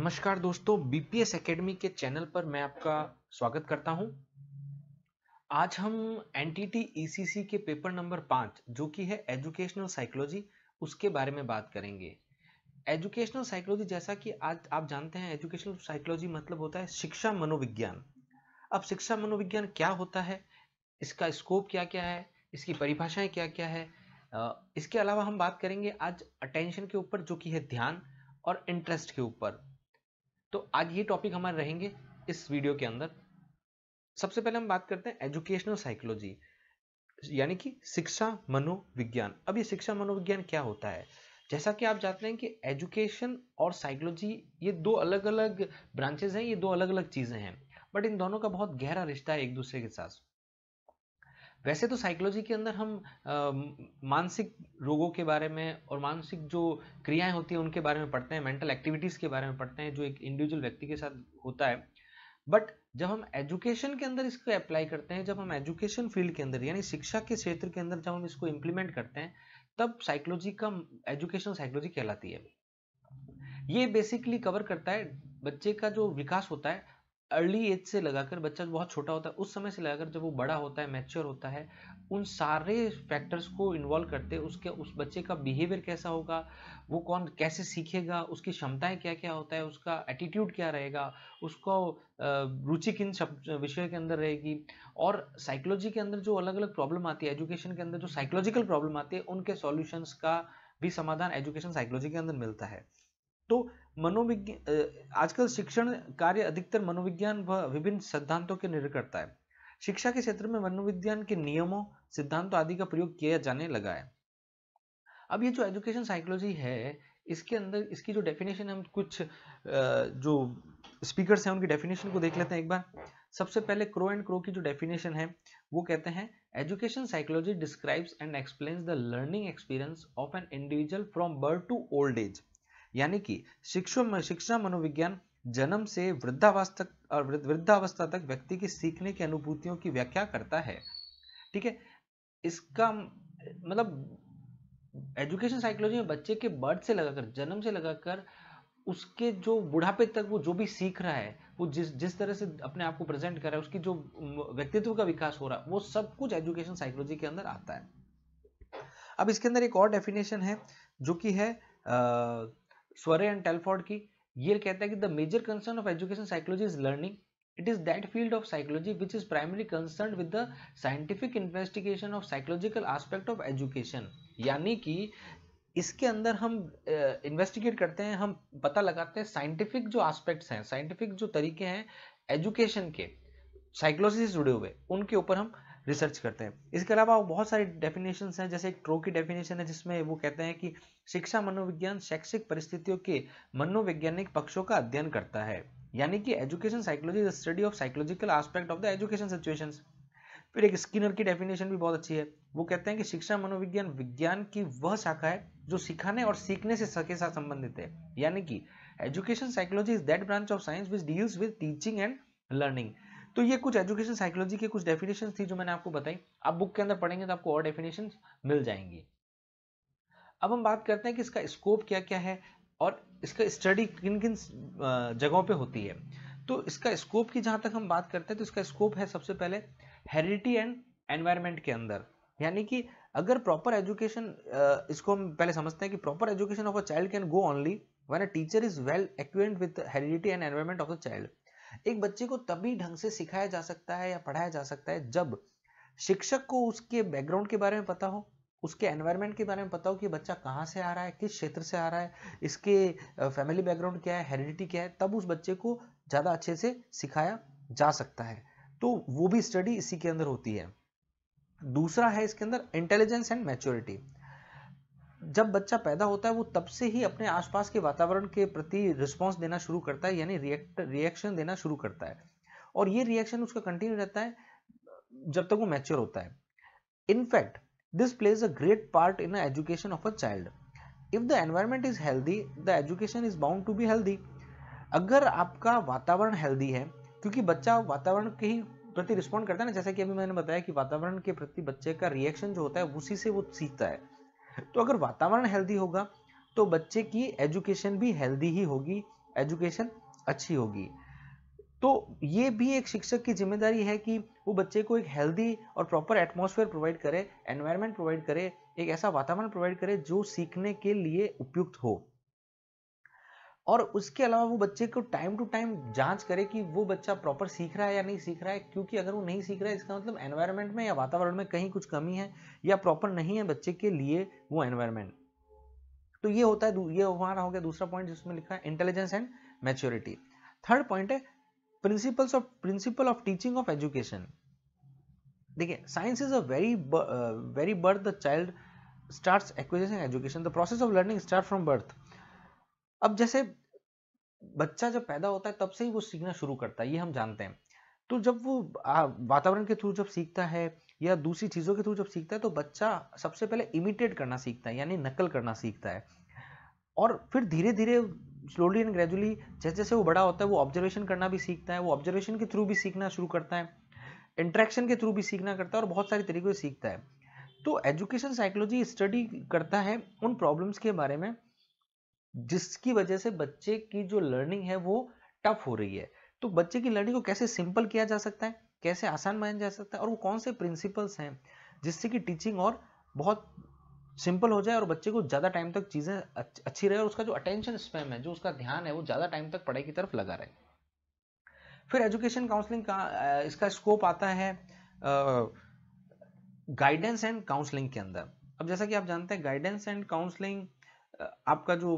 नमस्कार दोस्तों BPS academy के चैनल पर मैं आपका स्वागत करता हूं आज हम एनटीटी ईसीसी e के पेपर नंबर पांच जो कि है एजुकेशनल साइकोलॉजी उसके बारे में बात करेंगे एजुकेशनल साइकोलॉजी जैसा कि आज आप जानते हैं एजुकेशनल साइकोलॉजी मतलब होता है शिक्षा मनोविज्ञान अब शिक्षा मनोविज्ञान क्या होता है इसका स्कोप क्या क्या है इसकी परिभाषाएं क्या क्या है इसके अलावा हम बात करेंगे आज अटेंशन के ऊपर जो कि है ध्यान और इंटरेस्ट के ऊपर तो आज ये टॉपिक हमारे रहेंगे इस वीडियो के अंदर सबसे पहले हम बात करते हैं एजुकेशनल साइकोलॉजी यानी कि शिक्षा मनोविज्ञान अब ये शिक्षा मनोविज्ञान क्या होता है जैसा कि आप जानते हैं कि एजुकेशन और साइकोलॉजी ये दो अलग अलग ब्रांचेज हैं ये दो अलग अलग चीज़ें हैं बट इन दोनों का बहुत गहरा रिश्ता है एक दूसरे के साथ वैसे तो साइकोलॉजी के अंदर हम मानसिक रोगों के बारे में और मानसिक जो क्रियाएं होती हैं उनके बारे में पढ़ते हैं मेंटल एक्टिविटीज़ के बारे में पढ़ते हैं जो एक इंडिविजुअल व्यक्ति के साथ होता है बट जब हम एजुकेशन के अंदर इसको अप्लाई करते हैं जब हम एजुकेशन फील्ड के अंदर यानी शिक्षा के क्षेत्र के अंदर जब हम इसको इम्प्लीमेंट करते हैं तब साइकोलॉजी का एजुकेशनल साइकोलॉजी कहलाती है ये बेसिकली कवर करता है बच्चे का जो विकास होता है अर्ली एज से लगाकर बच्चा बहुत छोटा होता है उस समय से लगाकर जब वो बड़ा होता है मैच्योर होता है उन सारे फैक्टर्स को इन्वॉल्व करते उसके उस बच्चे का बिहेवियर कैसा होगा वो कौन कैसे सीखेगा उसकी क्षमताएं क्या क्या होता है उसका एटीट्यूड क्या रहेगा उसको रुचि किन विषय के अंदर रहेगी और साइकोलॉजी के अंदर जो अलग अलग प्रॉब्लम आती है एजुकेशन के अंदर जो साइकोलॉजिकल प्रॉब्लम आती है उनके सॉल्यूशंस का भी समाधान एजुकेशन साइकोलॉजी के अंदर मिलता है तो मनोविज्ञान आजकल शिक्षण कार्य अधिकतर मनोविज्ञान व विभिन्न सिद्धांतों के निर्भर करता है शिक्षा के क्षेत्र में मनोविज्ञान के नियमों सिद्धांतों आदि का प्रयोग किया जाने लगा है अब ये जो एजुकेशन साइकोलॉजी है इसके अंदर इसकी जो डेफिनेशन हम कुछ जो स्पीकर्स हैं उनकी डेफिनेशन को देख लेते हैं एक बार सबसे पहले क्रो एंड क्रो की जो डेफिनेशन है वो कहते हैं education psychology describes and explains the learning experience of an individual from birth to old age यानी कि शिक्षा शिक्षा मनोविज्ञान जन्म से वृद्धावस्था तक और वृद्धावस्था तक व्यक्ति के सीखने की अनुभूतियों की व्याख्या करता है ठीक है इसका मतलब एजुकेशन साइकोलॉजी में बच्चे के बर्थ से लगाकर जन्म से लगाकर उसके जो बुढ़ापे तक वो जो भी सीख रहा है वो जिस जिस तरह से अपने आप को प्रेजेंट कर रहा है उसकी जो व्यक्तित्व का विकास हो रहा है वो सब कुछ एजुकेशन साइकोलॉजी के अंदर आता है अब इसके अंदर एक और डेफिनेशन है जो कि है स्वरे एंड टेलफोर्ड की ये कहता है कि the major concern of education psychology is learning it is that field of psychology which is primary concern with the scientific investigation of psychological aspect of education यानी कि इसके अंदर हम इन्वेस्टिगेट uh, करते हैं हम पता लगाते हैं साइंटिफिक जो एस्पेक्ट्स हैं साइंटिफिक जो तरीके हैं एजुकेशन के साइकोलॉजी से जुड़े हुए उनके ऊपर हम रिसर्च करते हैं इसके अलावा बहुत सारे डेफिनेशन हैं जैसे एक ट्रो की डेफिनेशन है जिसमें वो कहते हैं कि शिक्षा मनोविज्ञान शैक्षिक परिस्थितियों के मनोवैज्ञानिक पक्षों का अध्ययन करता है यानी कि education psychology is study of psychological aspect of the education situation फिर एक स्किनर की डेफिनेशन भी बहुत अच्छी है वो कहते हैं कि शिक्षा मनोविज्ञान विज्ञान की वह शाखा है जो सिखाने और सीखने से सके साथ संबंधित है यानी कि education psychology is that branch of science which deals with teaching and learning तो ये कुछ एजुकेशन साइकोलॉजी के कुछ डेफिनेशन थी जो मैंने आपको बताई आप बुक के अंदर पढ़ेंगे तो आपको और डेफिनेशन मिल जाएंगी अब हम बात करते हैं कि इसका स्कोप क्या क्या है और इसका स्टडी किन किन जगहों पे होती है तो इसका स्कोप की जहां तक हम बात करते हैं तो इसका स्कोप है सबसे पहले हेरिटी एंड एनवायरमेंट के अंदर यानी कि अगर प्रॉपर एजुकेशन इसको हम पहले समझते हैं कि proper education of a child can go only when a teacher is well acquaint with heredity and environment of the child एक बच्चे को तभी ढंग से सिखाया जा सकता है या पढ़ाया जा सकता है जब शिक्षक को उसके बैकग्राउंड के बारे में पता हो उसके एनवायरनमेंट के बारे में पता हो कि बच्चा कहाँ से आ रहा है किस क्षेत्र से आ रहा है इसके फैमिली बैकग्राउंड क्या है हेरिडिटी क्या है तब उस बच्चे को ज़्यादा अच्छे से सिखाया जा सकता है तो वो भी स्टडी इसी के अंदर होती है दूसरा है इसके अंदर इंटेलिजेंस एंड मैच्योरिटी जब बच्चा पैदा होता है वो तब से ही अपने आसपास के वातावरण के प्रति रिस्पॉन्स देना शुरू करता है यानी रिएक्ट रिएक्शन देना शुरू करता है और ये रिएक्शन उसका कंटिन्यू रहता है जब तक वो मैच्योर होता है in fact this plays a great part in education of a child if the environment is healthy the education is bound to be healthy अगर आपका वातावरण हेल्दी है क्योंकि बच्चा वातावरण के ही प्रति रिस्पॉन्ड करता है ना जैसा कि अभी मैंने बताया कि वातावरण के प्रति बच्चे का रिएक्शन जो होता है उसी से वो सीखता है तो अगर वातावरण हेल्दी होगा तो बच्चे की एजुकेशन भी हेल्दी ही होगी एजुकेशन अच्छी होगी तो ये भी एक शिक्षक की जिम्मेदारी है कि वो बच्चे को एक हेल्दी और प्रॉपर एटमॉस्फेयर प्रोवाइड करे एनवायरनमेंट प्रोवाइड करे एक ऐसा वातावरण प्रोवाइड करे जो सीखने के लिए उपयुक्त हो और उसके अलावा वो बच्चे को टाइम टू टाइम जांच करे कि वो बच्चा प्रॉपर सीख रहा है या नहीं सीख रहा है क्योंकि अगर वो नहीं सीख रहा है इसका मतलब एनवायरनमेंट में या वातावरण में कहीं कुछ कमी है या प्रॉपर नहीं है बच्चे के लिए वो एनवायरनमेंट तो ये होता है ये हमारा हो गया दूसरा पॉइंट जिसमें लिखा है intelligence and maturity third point है principles of principle of teaching of education देखिए science is a very very birth the child start acquisition education the process of learning start from birth अब जैसे बच्चा जब पैदा होता है तब से ही वो सीखना शुरू करता है ये हम जानते हैं तो जब वो वातावरण के थ्रू जब सीखता है या दूसरी चीज़ों के थ्रू जब सीखता है तो बच्चा सबसे पहले इमिटेट करना सीखता है यानी नकल करना सीखता है और फिर धीरे धीरे स्लोली एंड ग्रेजुअली जैसे जैसे वो बड़ा होता है वो ऑब्जर्वेशन करना भी सीखता है वो ऑब्जर्वेशन के थ्रू भी सीखना शुरू करता है इंट्रैक्शन के थ्रू भी सीखना करता है और बहुत सारे तरीक़ों से सीखता है तो एजुकेशन साइकोलॉजी स्टडी करता है उन प्रॉब्लम्स के बारे में जिसकी वजह से बच्चे की जो लर्निंग है वो टफ हो रही है तो बच्चे की लर्निंग को कैसे सिंपल किया जा सकता है कैसे आसान माना जा सकता है और वो कौन से प्रिंसिपल्स हैं जिससे कि टीचिंग और बहुत सिंपल हो जाए और बच्चे को ज़्यादा टाइम तक चीज़ें अच्छी रहे और उसका जो अटेंशन स्पैम है जो उसका ध्यान है वो ज़्यादा टाइम तक पढ़ाई की तरफ लगा रहे फिर एजुकेशन काउंसलिंग का इसका स्कोप आता है गाइडेंस एंड काउंसलिंग के अंदर अब जैसा कि आप जानते हैं गाइडेंस एंड काउंसलिंग आपका जो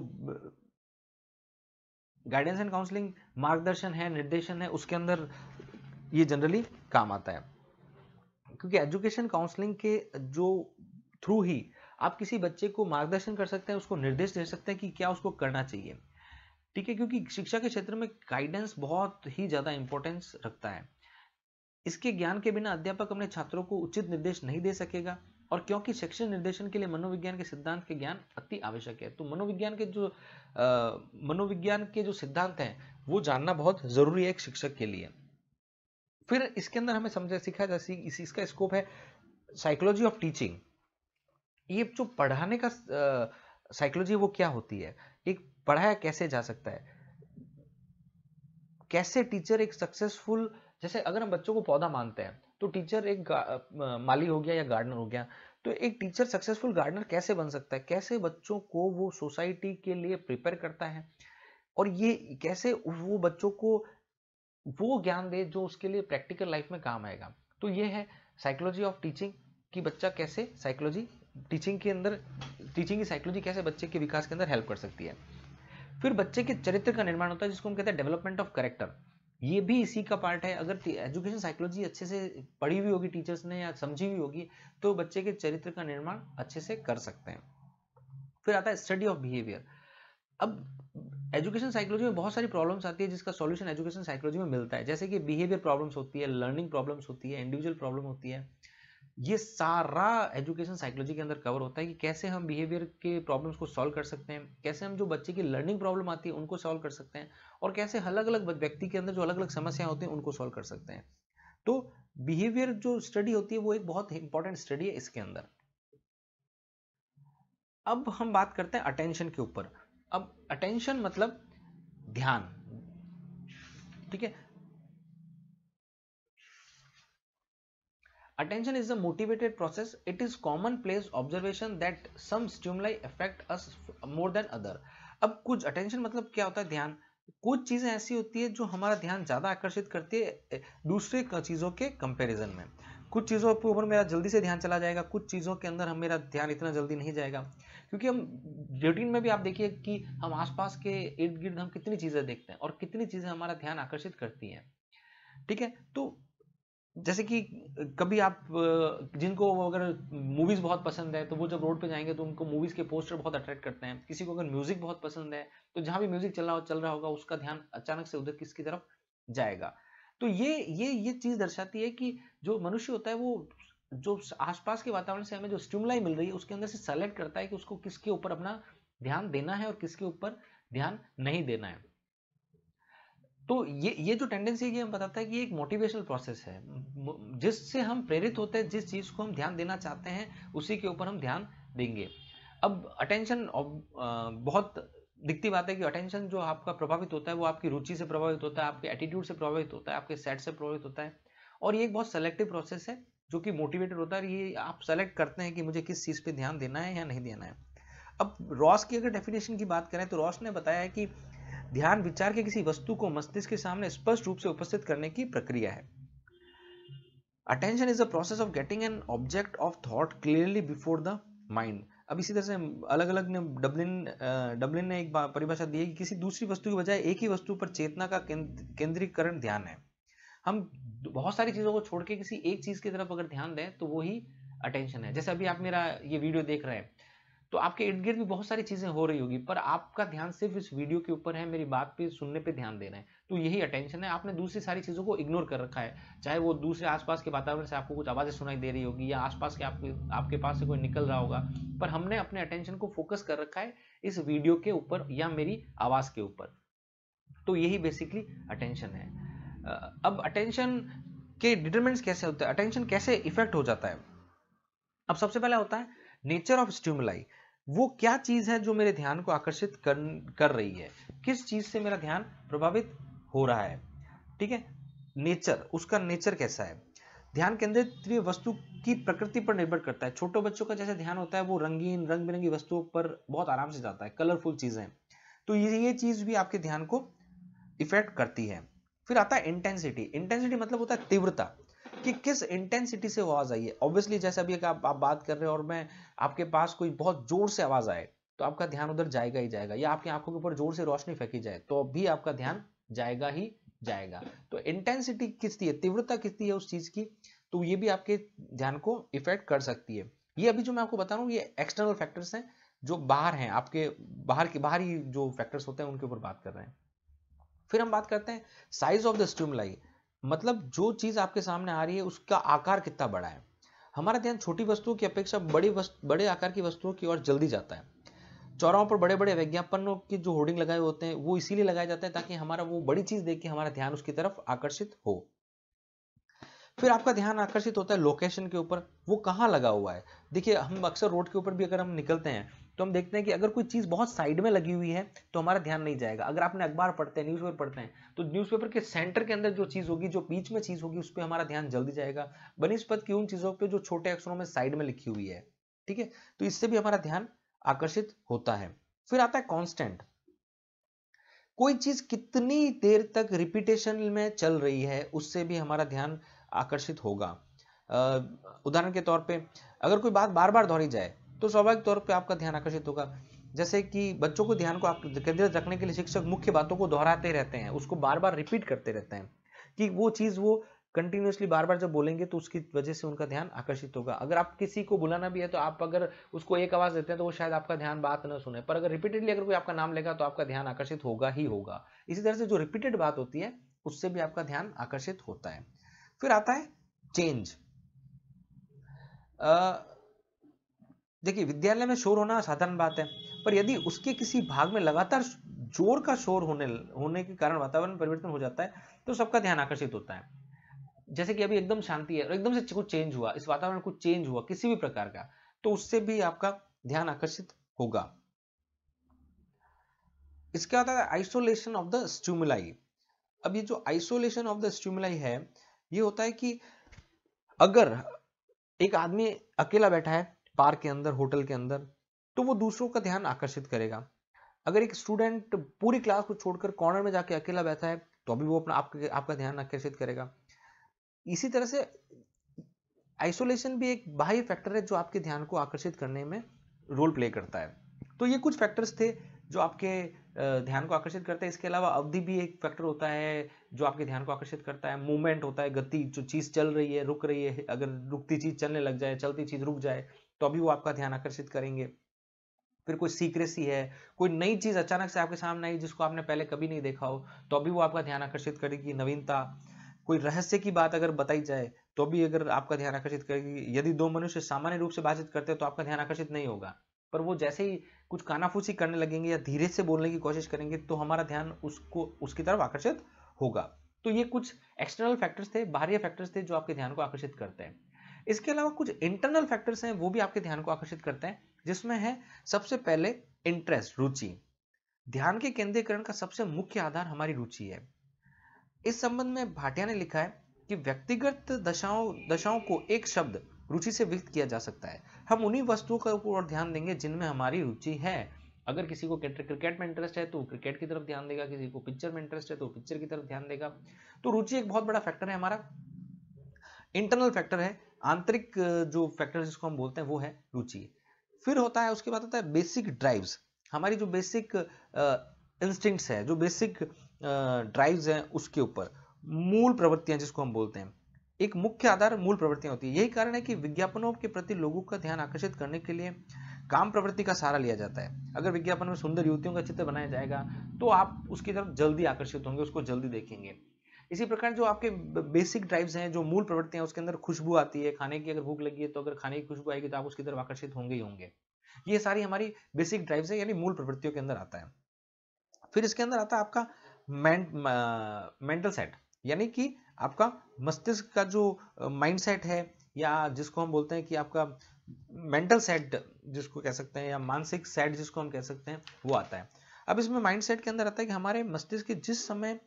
गाइडेंस एंड काउंसलिंग मार्गदर्शन है निर्देशन है उसके अंदर ये जनरली काम आता है क्योंकि एजुकेशन काउंसलिंग के जो थ्रू ही आप किसी बच्चे को मार्गदर्शन कर सकते हैं उसको निर्देश दे सकते हैं कि क्या उसको करना चाहिए ठीक है क्योंकि शिक्षा के क्षेत्र में गाइडेंस बहुत ही ज़्यादा इंपॉर्टेंस रखता है इसके ज्ञान के बिना अध्यापक अपने छात्रों को उचित निर्देश नहीं दे सकेगा और क्योंकि शैक्षिक निर्देशन के लिए मनोविज्ञान के सिद्धांत के ज्ञान अति आवश्यक है तो मनोविज्ञान के जो मनोविज्ञान के जो सिद्धांत हैं वो जानना बहुत जरूरी है एक शिक्षक के लिए फिर इसके अंदर हमें समझा सीखा जा सी, इस, इसका स्कोप है साइकोलॉजी ऑफ टीचिंग ये जो पढ़ाने का साइकोलॉजी वो क्या होती है एक पढ़ाया कैसे जा सकता है कैसे टीचर एक सक्सेसफुल जैसे अगर हम बच्चों को पौधा मानते हैं तो टीचर एक माली हो गया या गार्डनर हो गया तो एक टीचर सक्सेसफुल गार्डनर कैसे बन सकता है कैसे बच्चों को वो सोसाइटी के लिए प्रिपेयर करता है और ये कैसे वो बच्चों को वो ज्ञान दे जो उसके लिए प्रैक्टिकल लाइफ में काम आएगा तो ये है साइकोलॉजी ऑफ टीचिंग कि बच्चा कैसे साइकोलॉजी टीचिंग के अंदर टीचिंग की साइकोलॉजी कैसे बच्चे के विकास के अंदर हेल्प कर सकती है फिर बच्चे के चरित्र का निर्माण होता है जिसको हम कहते हैं डेवलपमेंट ऑफ करेक्टर ये भी इसी का पार्ट है अगर एजुकेशन साइकोलॉजी अच्छे से पढ़ी हुई होगी टीचर्स ने या समझी हुई होगी तो बच्चे के चरित्र का निर्माण अच्छे से कर सकते हैं फिर आता है स्टडी ऑफ बिहेवियर अब एजुकेशन साइकोलॉजी में बहुत सारी प्रॉब्लम्स आती है जिसका सॉल्यूशन एजुकेशन साइकोलॉजी में मिलता है जैसे कि बिहेवियर प्रॉब्लम्स होती है लर्निंग प्रॉब्लम्स होती है इंडिविजुअल प्रॉब्लम होती है ये सारा एजुकेशन साइकोलॉजी के अंदर कवर होता है कि कैसे हम बिहेवियर के प्रॉब्लम्स को सॉल्व कर सकते हैं कैसे हम जो बच्चे की लर्निंग प्रॉब्लम आती है उनको सॉल्व कर सकते हैं और कैसे अलग अलग व्यक्ति के अंदर जो अलग अलग समस्याएं होती हैं उनको सॉल्व कर सकते हैं तो बिहेवियर जो स्टडी होती है वो एक बहुत इंपॉर्टेंट स्टडी है इसके अंदर अब हम बात करते हैं अटेंशन के ऊपर अब अटेंशन मतलब ध्यान ठीक है Attention is a motivated process. It is common place observation that some stimuli affect us more than other. अब कुछ attention मतलब क्या होता है ध्यान कुछ चीज़ें ऐसी होती है जो हमारा ध्यान ज़्यादा आकर्षित करती है दूसरे चीज़ों के कंपैरिजन में कुछ चीज़ों के ऊपर मेरा जल्दी से ध्यान चला जाएगा कुछ चीज़ों के अंदर हम मेरा ध्यान इतना जल्दी नहीं जाएगा क्योंकि हम रूटीन में भी आप देखिए कि हम आसपास के इर्द गिर्द हम कितनी चीज़ें देखते हैं और कितनी चीज़ें हमारा ध्यान आकर्षित करती हैं ठीक है तो जैसे कि कभी आप जिनको अगर मूवीज़ बहुत पसंद है तो वो जब रोड पे जाएंगे तो उनको मूवीज़ के पोस्टर बहुत अट्रैक्ट करते हैं किसी को अगर म्यूज़िक बहुत पसंद है तो जहाँ भी म्यूज़िक चल रहा हो चल रहा होगा उसका ध्यान अचानक से उधर किसकी तरफ जाएगा तो ये ये ये चीज़ दर्शाती है कि जो मनुष्य होता है वो जो आसपास के वातावरण से हमें जो स्टिमुलाई मिल रही है उसके अंदर से सेलेक्ट करता है कि उसको किसके ऊपर अपना ध्यान देना है और किसके ऊपर ध्यान नहीं देना है तो ये ये जो टेंडेंसी ये हम बताता है कि एक मोटिवेशनल प्रोसेस है जिससे हम प्रेरित होते हैं जिस चीज़ को हम ध्यान देना चाहते हैं उसी के ऊपर हम ध्यान देंगे अब अटेंशन बहुत दिखती बात है कि अटेंशन जो आपका प्रभावित होता है वो आपकी रुचि से प्रभावित होता है आपके एटीट्यूड से प्रभावित होता है आपके सेट से प्रभावित होता है और ये एक बहुत सेलेक्टिव प्रोसेस है जो कि मोटिवेटेड होता है ये आप सेलेक्ट करते हैं कि मुझे किस चीज़ पे ध्यान देना है या नहीं देना है अब रॉस की अगर डेफिनेशन की बात करें तो रॉस ने बताया है कि ध्यान विचार के किसी वस्तु को मस्तिष्क के सामने स्पष्ट रूप से उपस्थित करने की प्रक्रिया है attention is the process of getting an object of thought clearly before the mind अब इसी तरह से अलग अलग ने डब्लिन डब्लिन ने एक परिभाषा दी है कि किसी दूसरी वस्तु की बजाय एक ही वस्तु पर चेतना का केंद्रीकरण ध्यान है हम बहुत सारी चीज़ों को छोड़ के किसी एक चीज़ की तरफ अगर ध्यान दें तो वो ही अटेंशन है जैसे अभी आप मेरा ये वीडियो देख रहे हैं तो आपके इर्द गिर्द भी बहुत सारी चीज़ें हो रही होगी पर आपका ध्यान सिर्फ इस वीडियो के ऊपर है मेरी बात पे सुनने पे ध्यान देना है तो यही अटेंशन है आपने दूसरी सारी चीज़ों को इग्नोर कर रखा है चाहे वो दूसरे आसपास के वातावरण से आपको कुछ आवाज़ें सुनाई दे रही होगी या आसपास के आपके आपके पास से कोई निकल रहा होगा पर हमने अपने अटेंशन को फोकस कर रखा है इस वीडियो के ऊपर या मेरी आवाज़ के ऊपर तो यही बेसिकली अटेंशन है अब अटेंशन के डिटरमिनेंट्स कैसे होते हैं अटेंशन कैसे इफेक्ट हो जाता है अब सबसे पहला होता है नेचर ऑफ स्टिमुलाई वो क्या चीज है जो मेरे ध्यान को आकर्षित कर कर रही है किस चीज से मेरा ध्यान प्रभावित हो रहा है ठीक है नेचर उसका नेचर कैसा है ध्यान केंद्रित वस्तु की प्रकृति पर निर्भर करता है छोटे बच्चों का जैसे ध्यान होता है वो रंगीन रंग बिरंगी वस्तुओं पर बहुत आराम से जाता है कलरफुल चीजें तो ये ये चीज भी आपके ध्यान को इफेक्ट करती है फिर आता है इंटेंसिटी इंटेंसिटी मतलब होता है तीव्रता कि किस इंटेंसिटी से आवाज़ आई है ऑब्वियसली जैसे अभी आप, आप बात कर रहे हो और मैं आपके पास कोई बहुत जोर से आवाज़ आए तो आपका ध्यान उधर जाएगा ही जाएगा या आपकी आंखों के ऊपर जोर से रोशनी फेंकी जाए तो भी आपका ध्यान जाएगा ही जाएगा तो इंटेंसिटी किसती है तीव्रता किसती है उस चीज़ की तो ये भी आपके ध्यान को इफेक्ट कर सकती है ये अभी जो मैं आपको बता रहा हूँ ये एक्सटर्नल फैक्टर्स हैं जो बाहर हैं आपके बाहर के बाहरी जो फैक्टर्स होते हैं उनके ऊपर बात कर रहे हैं फिर हम बात करते हैं साइज ऑफ द स्टूमलाई मतलब जो चीज आपके सामने आ रही है उसका आकार कितना बड़ा है हमारा ध्यान छोटी वस्तुओं की अपेक्षा बड़ी वस्तु बड़े आकार की वस्तुओं की ओर जल्दी जाता है चौराहों पर बड़े बड़े विज्ञापनों की जो होर्डिंग लगाए होते हैं वो इसीलिए लगाए जाते हैं ताकि हमारा वो बड़ी चीज देख के हमारा ध्यान उसकी तरफ आकर्षित हो फिर आपका ध्यान आकर्षित होता है लोकेशन के ऊपर वो कहाँ लगा हुआ है देखिए हम अक्सर रोड के ऊपर भी अगर हम निकलते हैं तो हम देखते हैं कि अगर कोई चीज़ बहुत साइड में लगी हुई है तो हमारा ध्यान नहीं जाएगा अगर आपने अखबार पढ़ते हैं न्यूज़पेपर पढ़ते हैं तो न्यूज़पेपर के सेंटर के अंदर जो चीज़ होगी जो बीच में चीज़ होगी उस पर हमारा ध्यान जल्दी जाएगा बनिस्पत की उन चीज़ों पर जो छोटे अक्षरों में साइड में लिखी हुई है ठीक है तो इससे भी हमारा ध्यान आकर्षित होता है फिर आता है कॉन्स्टेंट कोई चीज कितनी देर तक रिपीटेशन में चल रही है उससे भी हमारा ध्यान आकर्षित होगा उदाहरण के तौर पे अगर कोई बात बार बार दोहरी जाए तो स्वाभाविक तौर पर आपका ध्यान आकर्षित होगा जैसे कि बच्चों को ध्यान को केंद्रित रखने के लिए शिक्षक मुख्य बातों को दोहराते रहते हैं उसको बार बार रिपीट करते रहते हैं कि वो चीज़ वो कंटिन्यूसली बार बार जब बोलेंगे तो उसकी वजह से उनका ध्यान आकर्षित होगा अगर आप किसी को बुलाना भी है तो आप अगर उसको एक आवाज़ देते हैं तो वो शायद आपका ध्यान बात ना सुने पर अगर रिपीटेडली अगर कोई आपका नाम लेगा तो आपका ध्यान आकर्षित होगा ही होगा इसी तरह से जो रिपीटेड बात होती है उससे भी आपका ध्यान आकर्षित होता है फिर आता है चेंज देखिए विद्यालय में शोर होना साधारण बात है पर यदि उसके किसी भाग में लगातार जोर का शोर होने होने के कारण वातावरण परिवर्तन हो जाता है तो सबका ध्यान आकर्षित होता है जैसे कि अभी एकदम शांति है और एकदम से कुछ चेंज हुआ इस वातावरण कुछ चेंज हुआ किसी भी प्रकार का तो उससे भी आपका ध्यान आकर्षित होगा इसके बाद आइसोलेशन ऑफ द स्टूमुलाई अब ये जो आइसोलेशन ऑफ द स्टूमुलाई है ये होता है कि अगर एक आदमी अकेला बैठा है पार्क के अंदर होटल के अंदर तो वो दूसरों का ध्यान आकर्षित करेगा अगर एक स्टूडेंट पूरी क्लास को छोड़कर कॉर्नर में जाके अकेला बैठा है तो अभी वो अपना आपके आपका ध्यान आकर्षित करेगा इसी तरह से आइसोलेशन भी एक बाह्य फैक्टर है जो आपके ध्यान को आकर्षित करने में रोल प्ले करता है तो ये कुछ फैक्टर्स थे जो आपके ध्यान को आकर्षित करते हैं इसके अलावा अवधि भी एक फैक्टर होता है जो आपके ध्यान को आकर्षित करता है मूवमेंट होता है गति जो चीज़ चल रही है रुक रही है अगर रुकती चीज़ चलने लग जाए चलती चीज़ रुक जाए तो अभी वो आपका ध्यान आकर्षित करेंगे फिर कोई सीक्रेसी है कोई नई चीज अचानक से आपके सामने आई जिसको आपने पहले कभी नहीं देखा हो तो अभी वो आपका ध्यान आकर्षित करेगी नवीनता कोई रहस्य की बात अगर बताई जाए तो भी अगर आपका ध्यान आकर्षित करेगी यदि दो मनुष्य सामान्य रूप से बातचीत करते हैं तो आपका ध्यान आकर्षित नहीं होगा पर वो जैसे ही कुछ कानाफूसी करने लगेंगे या धीरे से बोलने की कोशिश करेंगे तो हमारा ध्यान उसको उसकी तरफ आकर्षित होगा तो ये कुछ एक्सटर्नल फैक्टर्स थे बाहरी फैक्टर्स थे जो आपके ध्यान को आकर्षित करते हैं इसके अलावा कुछ इंटरनल फैक्टर्स हैं वो भी आपके ध्यान को आकर्षित करते हैं जिसमें है सबसे पहले इंटरेस्ट रुचि ध्यान के केंद्रीकरण का सबसे मुख्य आधार हमारी रुचि है इस संबंध में भाटिया ने लिखा है कि व्यक्तिगत दशाओं दशाओं को एक शब्द रुचि से व्यक्त किया जा सकता है हम उन्हीं वस्तुओं का ऊपर ध्यान देंगे जिनमें हमारी रुचि है अगर किसी को क्रिकेट में इंटरेस्ट है तो क्रिकेट की तरफ ध्यान देगा किसी को पिक्चर में इंटरेस्ट है तो पिक्चर की तरफ ध्यान देगा तो रुचि एक बहुत बड़ा फैक्टर है हमारा इंटरनल फैक्टर है आंतरिक जो फैक्टर जिसको हम बोलते हैं वो है रुचि फिर होता है उसके बाद होता है बेसिक ड्राइव्स हमारी जो बेसिक इंस्टिंक्ट्स है जो बेसिक ड्राइव्स हैं उसके ऊपर मूल प्रवृत्तियां जिसको हम बोलते हैं एक मुख्य आधार मूल प्रवृत्तियां होती है यही कारण है कि विज्ञापनों के प्रति लोगों का ध्यान आकर्षित करने के लिए काम प्रवृत्ति का सहारा लिया जाता है अगर विज्ञापन में सुंदर युवतियों का चित्र बनाया जाएगा तो आप उसकी तरफ जल्दी आकर्षित होंगे उसको जल्दी देखेंगे इसी प्रकार जो आपके बेसिक ड्राइव्स हैं जो मूल प्रवृत्तियां उसके अंदर खुशबू आती है खाने की अगर भूख लगी है तो अगर खाने की खुशबू आएगी तो आप उसकी तरफ आकर्षित होंगे ही होंगे ये सारी हमारी बेसिक ड्राइव्स है यानी मूल प्रवृत्तियों के अंदर आता है फिर इसके अंदर आता है आपका मेंटल सेट यानी कि आपका मस्तिष्क का जो माइंड सेट है या जिसको हम बोलते हैं कि आपका मेंटल सेट जिसको कह सकते हैं या मानसिक सेट जिसको हम कह सकते हैं वो आता है अब इसमें माइंड सेट के अंदर आता है कि हमारे मस्तिष्क के जिस समय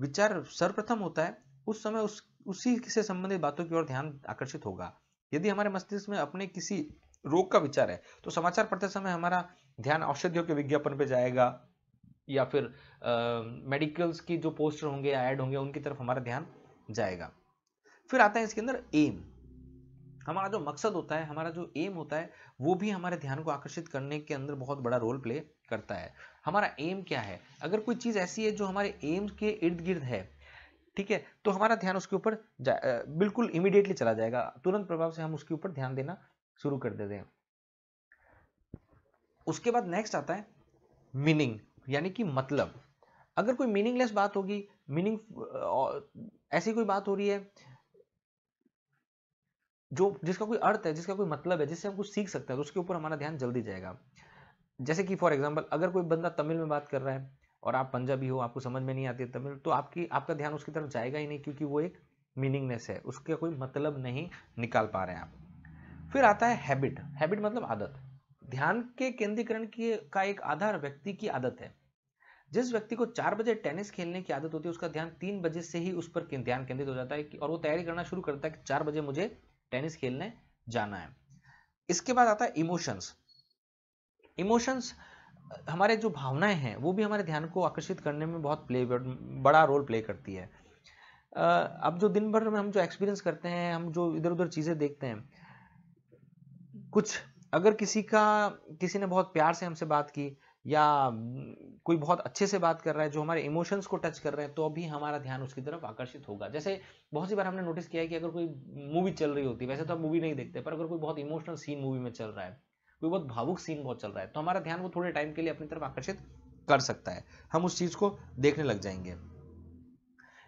विचार सर्वप्रथम होता है उस समय उस उसी से संबंधित बातों की ओर ध्यान आकर्षित होगा यदि हमारे मस्तिष्क में अपने किसी रोग का विचार है तो समाचार पढ़ते समय हमारा ध्यान औषधियों के विज्ञापन पे जाएगा या फिर मेडिकल्स की जो पोस्टर होंगे ऐड होंगे उनकी तरफ हमारा ध्यान जाएगा फिर आता है इसके अंदर एम हमारा जो मकसद होता है हमारा जो एम होता है वो भी हमारे ध्यान को आकर्षित करने के अंदर बहुत बड़ा रोल प्ले करता है हमारा एम क्या है अगर कोई चीज़ ऐसी है जो हमारे एम के इर्द गिर्द है ठीक है तो हमारा ध्यान उसके ऊपर बिल्कुल इमिडिएटली चला जाएगा तुरंत प्रभाव से हम उसके ऊपर ध्यान देना शुरू कर देते हैं उसके बाद नेक्स्ट आता है मीनिंग यानी कि मतलब अगर कोई मीनिंगलेस बात होगी मीनिंग ऐसी कोई बात हो रही है जो जिसका कोई अर्थ है जिसका कोई मतलब है जिससे हम कुछ सीख सकते हैं तो उसके ऊपर हमारा ध्यान जल्दी जाएगा जैसे कि फॉर एग्जाम्पल अगर कोई बंदा तमिल में बात कर रहा है और आप पंजाबी हो आपको समझ में नहीं आती है तमिल तो आपकी आपका ध्यान उसकी तरफ जाएगा ही नहीं क्योंकि वो एक मीनिंगनेस है उसका कोई मतलब नहीं निकाल पा रहे हैं आप फिर आता है हैबिट हैबिट मतलब आदत ध्यान के केंद्रीकरण की का एक आधार व्यक्ति की आदत है जिस व्यक्ति को चार बजे टेनिस खेलने की आदत होती है उसका ध्यान तीन बजे से ही उस पर ध्यान केंद्रित हो जाता है कि और वो तैयारी करना शुरू करता है कि चार बजे मुझे टेनिस खेलने जाना है इसके बाद आता है इमोशंस इमोशंस हमारे जो भावनाएं हैं वो भी हमारे ध्यान को आकर्षित करने में बहुत प्ले बड़ा रोल प्ले करती है अब जो दिन भर में हम जो एक्सपीरियंस करते हैं हम जो इधर उधर चीज़ें देखते हैं कुछ अगर किसी का किसी ने बहुत प्यार से हमसे बात की या कोई बहुत अच्छे से बात कर रहा है जो हमारे इमोशंस को टच कर रहे हैं तो भी हमारा ध्यान उसकी तरफ आकर्षित होगा जैसे बहुत सी बार हमने नोटिस किया है कि अगर कोई मूवी चल रही होती है वैसे तो हम मूवी नहीं देखते पर अगर कोई बहुत इमोशनल सीन मूवी में चल रहा है कोई बहुत भावुक सीन बहुत चल रहा है तो हमारा ध्यान वो थोड़े टाइम के लिए अपनी तरफ आकर्षित कर सकता है हम उस चीज़ को देखने लग जाएंगे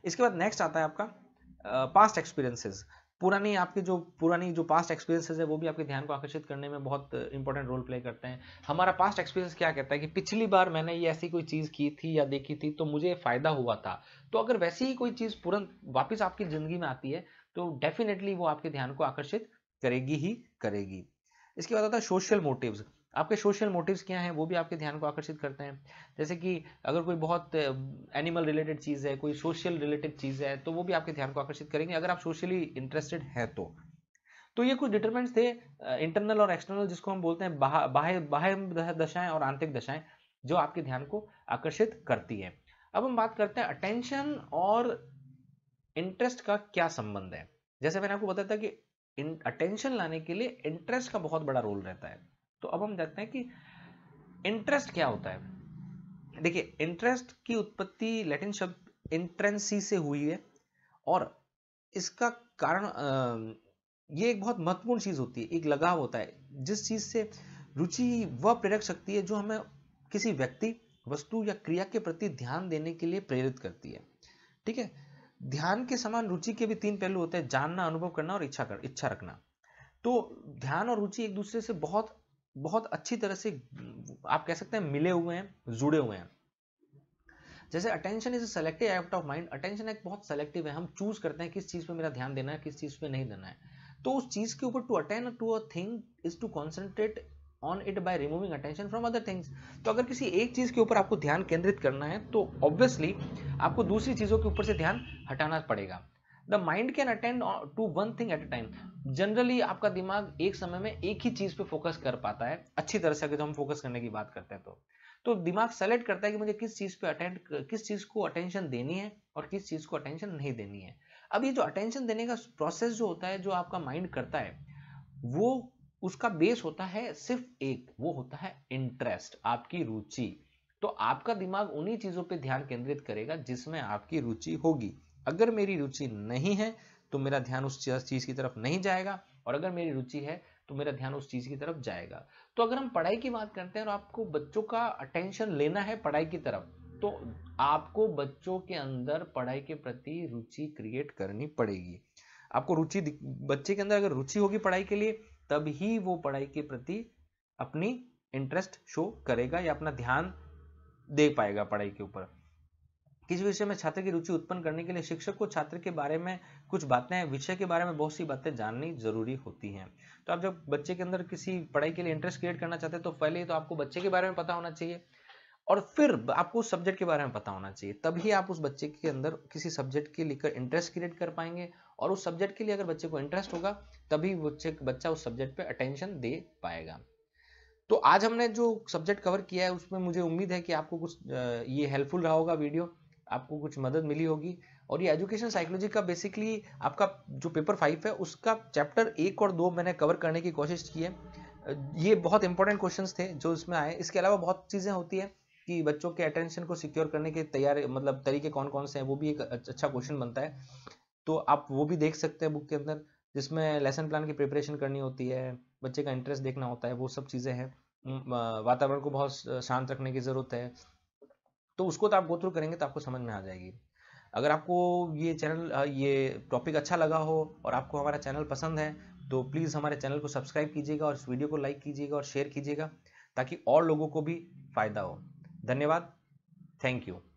इसके बाद नेक्स्ट आता है आपका पास्ट एक्सपीरियंसेस पुरानी आपके जो पुरानी जो पास्ट एक्सपीरियंसेस है वो भी आपके ध्यान को आकर्षित करने में बहुत इंपॉर्टेंट रोल प्ले करते हैं हमारा पास्ट एक्सपीरियंस क्या कहता है कि पिछली बार मैंने ये ऐसी कोई चीज़ की थी या देखी थी तो मुझे फ़ायदा हुआ था तो अगर वैसी ही कोई चीज़ तुरंत वापस आपकी ज़िंदगी में आती है तो डेफिनेटली वो आपके ध्यान को आकर्षित करेगी ही करेगी इसके बाद आता है सोशल मोटिव्स आपके सोशल मोटिव्स क्या हैं वो भी आपके ध्यान को आकर्षित करते हैं जैसे कि अगर कोई बहुत एनिमल रिलेटेड चीज़ है कोई सोशल रिलेटेड चीज़ है तो वो भी आपके ध्यान को आकर्षित करेंगे अगर आप सोशली इंटरेस्टेड हैं तो तो ये कुछ डिटरमेंट्स थे इंटरनल और एक्सटर्नल जिसको हम बोलते हैं बाहर बाह्य बाह दशाएं और आंतरिक दशाएं जो आपके ध्यान को आकर्षित करती है अब हम बात करते हैं अटेंशन और इंटरेस्ट का क्या संबंध है जैसे मैंने आपको बताया था कि अटेंशन लाने के लिए इंटरेस्ट का बहुत बड़ा रोल रहता है तो अब हम देखते हैं कि इंटरेस्ट क्या होता है देखिए इंटरेस्ट की उत्पत्ति लैटिन शब्द इंट्रेंसी से हुई है और इसका कारण ये एक बहुत महत्वपूर्ण चीज होती है एक लगाव होता है जिस चीज से रुचि वह प्रेरक शक्ति है जो हमें किसी व्यक्ति वस्तु या क्रिया के प्रति ध्यान देने के लिए प्रेरित करती है ठीक है ध्यान के समान रुचि के भी तीन पहलू होते हैं जानना अनुभव करना और इच्छा कर इच्छा रखना तो ध्यान और रुचि एक दूसरे से बहुत बहुत अच्छी तरह से आप कह सकते हैं मिले हुए हैं जुड़े हुए हैं जैसे attention is selective act of mind attention एक बहुत सेलेक्टिव है हम चूज करते हैं किस चीज पे मेरा ध्यान देना है किस चीज पे नहीं देना है तो उस चीज के ऊपर to attend to a thing is to concentrate on it by removing attention from other things तो अगर किसी एक चीज के ऊपर आपको ध्यान केंद्रित करना है तो ऑब्वियसली आपको दूसरी चीजों के ऊपर से ध्यान हटाना पड़ेगा the mind can attend to one thing at a time generally आपका दिमाग एक समय में एक ही चीज पे फोकस कर पाता है अच्छी तरह से अगर हम फोकस करने की बात करते हैं तो तो दिमाग सेलेक्ट करता है कि मुझे किस चीज पे अटेंड किस चीज को अटेंशन देनी है और किस चीज को अटेंशन नहीं देनी है अब ये जो अटेंशन देने का प्रोसेस जो होता है जो आपका माइंड करता है वो उसका बेस होता है सिर्फ एक वो होता है इंटरेस्ट आपकी रुचि तो आपका दिमाग उन्हीं चीजों पे ध्यान केंद्रित करेगा जिसमें आपकी रुचि होगी अगर मेरी रुचि नहीं है तो मेरा ध्यान उस चीज़ की तरफ नहीं जाएगा और अगर मेरी रुचि है तो मेरा ध्यान उस चीज़ की तरफ जाएगा तो अगर हम पढ़ाई की बात करते हैं और आपको बच्चों का अटेंशन लेना है पढ़ाई की तरफ तो आपको बच्चों के अंदर पढ़ाई के प्रति रुचि क्रिएट करनी पड़ेगी आपको रुचि बच्चे के अंदर अगर रुचि होगी पढ़ाई के लिए तभी वो पढ़ाई के प्रति अपनी इंटरेस्ट शो करेगा या अपना ध्यान दे पाएगा पढ़ाई के ऊपर किसी विषय में छात्र की रुचि उत्पन्न करने के लिए शिक्षक को छात्र के बारे में कुछ बातें विषय के बारे में बहुत सी बातें जाननी जरूरी होती हैं तो आप जब बच्चे के अंदर किसी पढ़ाई के लिए इंटरेस्ट क्रिएट करना चाहते हैं तो पहले तो आपको बच्चे के बारे में पता होना चाहिए और फिर आपको उस सब्जेक्ट के बारे में पता होना चाहिए तभी आप उस बच्चे के अंदर किसी सब्जेक्ट के लेकर इंटरेस्ट क्रिएट कर पाएंगे और उस सब्जेक्ट के लिए अगर बच्चे को इंटरेस्ट होगा तभी बच्चे बच्चा उस सब्जेक्ट पे अटेंशन दे पाएगा तो आज हमने जो सब्जेक्ट कवर किया है उसमें मुझे उम्मीद है कि आपको कुछ ये हेल्पफुल रहा होगा वीडियो आपको कुछ मदद मिली होगी और ये एजुकेशन साइकोलॉजी का बेसिकली आपका जो पेपर फाइव है उसका चैप्टर एक और दो मैंने कवर करने की कोशिश की है ये बहुत इंपॉर्टेंट क्वेश्चन थे जो इसमें आए इसके अलावा बहुत चीज़ें होती है कि बच्चों के अटेंशन को सिक्योर करने के तैयार मतलब तरीके कौन कौन से हैं वो भी एक अच्छा क्वेश्चन बनता है तो आप वो भी देख सकते हैं बुक के अंदर जिसमें लेसन प्लान की प्रिपरेशन करनी होती है बच्चे का इंटरेस्ट देखना होता है वो सब चीज़ें हैं वातावरण को बहुत शांत रखने की ज़रूरत है तो उसको तो आप गो थ्रू करेंगे तो आपको समझ में आ जाएगी अगर आपको ये चैनल ये टॉपिक अच्छा लगा हो और आपको हमारा चैनल पसंद है तो प्लीज़ हमारे चैनल को सब्सक्राइब कीजिएगा और इस वीडियो को लाइक कीजिएगा और शेयर कीजिएगा ताकि और लोगों को भी फ़ायदा हो धन्यवाद थैंक यू